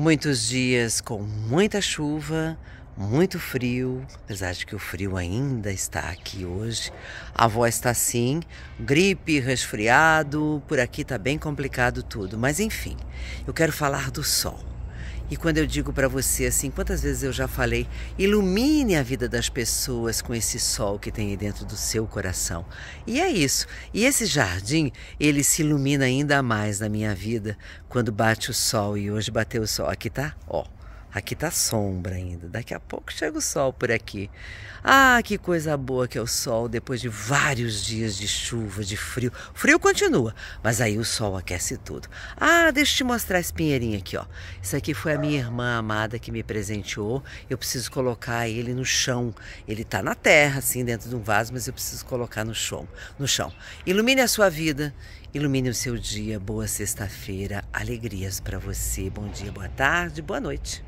Muitos dias com muita chuva, muito frio, apesar de que o frio ainda está aqui hoje. A voz está assim, gripe, resfriado, por aqui está bem complicado tudo, mas enfim, eu quero falar do sol. E quando eu digo para você assim, quantas vezes eu já falei, ilumine a vida das pessoas com esse sol que tem aí dentro do seu coração. E é isso. E esse jardim, ele se ilumina ainda mais na minha vida quando bate o sol e hoje bateu o sol aqui, tá? Ó. Aqui tá sombra ainda. Daqui a pouco chega o sol por aqui. Ah, que coisa boa que é o sol depois de vários dias de chuva, de frio. frio continua, mas aí o sol aquece tudo. Ah, deixa eu te mostrar esse pinheirinho aqui, ó. Isso aqui foi a minha irmã amada que me presenteou. Eu preciso colocar ele no chão. Ele tá na terra, assim, dentro de um vaso, mas eu preciso colocar no chão. No chão. Ilumine a sua vida. Ilumine o seu dia. Boa sexta-feira. Alegrias para você. Bom dia, boa tarde, boa noite.